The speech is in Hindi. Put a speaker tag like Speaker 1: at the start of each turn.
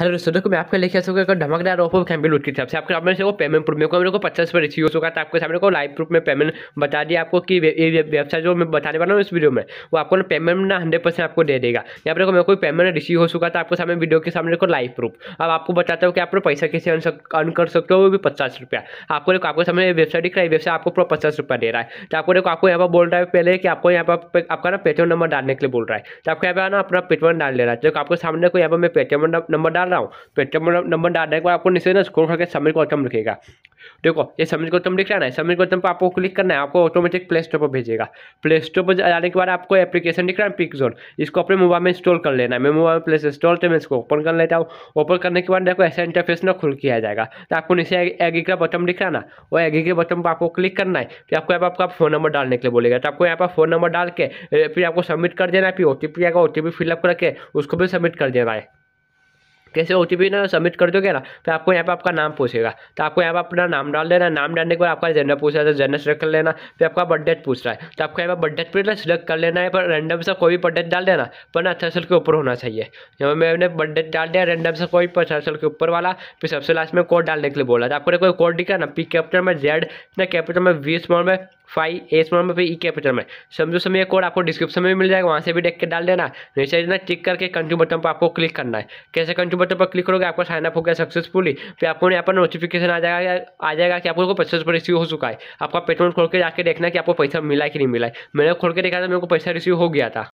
Speaker 1: हेलो दोस्तों देखो मैं आपको लेके आ सकूँगा धमकदार ऑफर कैंपे लूट की तरफ से आपके सामने से वो पेमेंट प्रूफ मेरे को मेरे को पचास रुपये रिसीव हो चुका था तो आपके सामने को लाइव प्रूफ में पेमेंट बता दिया आपको कि वेबसाइट जो मैं बताने वाला हूँ इस वीडियो में वो आपको ना पेमेंट ना हंड्रेड परसेंट आपको दे देगा यहाँ पर मेरे को पेमेंट रिसीव हो चुका था तो आपके सामने वीडियो के सामने को लाइव प्रूफ अब आपको बताता हूँ कि आप पैसा कैसे अर्न कर सकते हो वो भी पचास रुपया आपको देखो आपके सामने वेबसाइट दिख रहा है वेबसाइट आपको पूरा पचास रुपया दे रहा है तो आपको देखो आपको यहाँ पर बोल रहा है पहले कि आपको यहाँ पर आपका ना पेटीएम नंबर डालने के लिए बोल रहा है तो आपको यहाँ पर ना अपना पेटीएम डाल ले रहा है जो आपके सामने को यहाँ पर मैं पेटीएम नंबर डाल रहा हूँ तो एटम नंबर डालने के बाद आपको नीचे ना स्क्रोल करके समीर गौतम लिखेगा देखो ये समीर गौतम लिख रहा है समीर गौतम पर आपको क्लिक करना है आपको ऑटोमेटिक प्ले स्टोर पर भेजेगा प्ले स्टोर पर जाने के बाद आपको एप्लीकेशन लिख रहा है पिक जोन इसको अपने मोबाइल में इंस्टॉल कर लेना है मैं मोबाइल में प्ले इंस्टॉल तो मैं इसको ओपन कर लेता हूँ ओपन करने के बाद देखो ऐसा इंटरफेस ना खुल किया जाएगा तो आपको नीचे एगी का बटन लिख रहा ना वो एगी के बटन पर आपको क्लिक करना है फिर आपको आपका फोन नंबर डालने के लिए बोलेगा तो आपको यहाँ पर फोन नंबर डाल के फिर आपको सबमिट कर देना है फिर ओ टी पी आएगा ओ टी पी फिलअप करके उसको भी सबमिट कर देना है कैसे ओ टी ना सबमिट कर दोगे ना फिर तो आपको यहाँ पे आपका नाम पूछेगा तो आपको यहाँ पे अपना नाम डाल देना नाम डालने के बाद आपका जेंडर पूछ रहा है तो जेंडर सेलेक्ट कर लेना फिर आपका बर्थडे पूछ रहा है तो आपको यहाँ पर बर्थडे पर सिलेक्ट कर लेना है पर रैंडम से कोई भी बर्थडे डाल देना पर ना अठारह साल के ऊपर होना चाहिए जब मैंने बर्थडेट डाल दिया रैंडम से कोई अठारह साल के ऊपर वाला फिर सबसे लास्ट में कोड डालने के लिए बोला तो आपको कोई कोड दिखा ना पी कैप्टन में जेड ना कैप्टन में वी स्मॉल में फाइव एस में पे ई कैपिटल में समझो समय कोड आपको डिस्क्रिप्शन में मिल जाएगा वहाँ से भी देख के डाल देना नीचे इतना टिक करके कंट्यू बटन पर आपको क्लिक करना है कैसे कंट्यू बटन पर क्लिक करोगे आपका साइनअप हो गया सक्सेसफुली फिर आपको यहाँ पर नोटिफिकेशन आ जाएगा आ जाएगा कि आपको पैसा पर रिसीव हो चुका है आपका पेटमेंट खोल के जाकर देखना कि आपको पैसा मिला कि नहीं मिला है मैंने खोल के देखा था मेरे को पैसा रिसीव हो गया था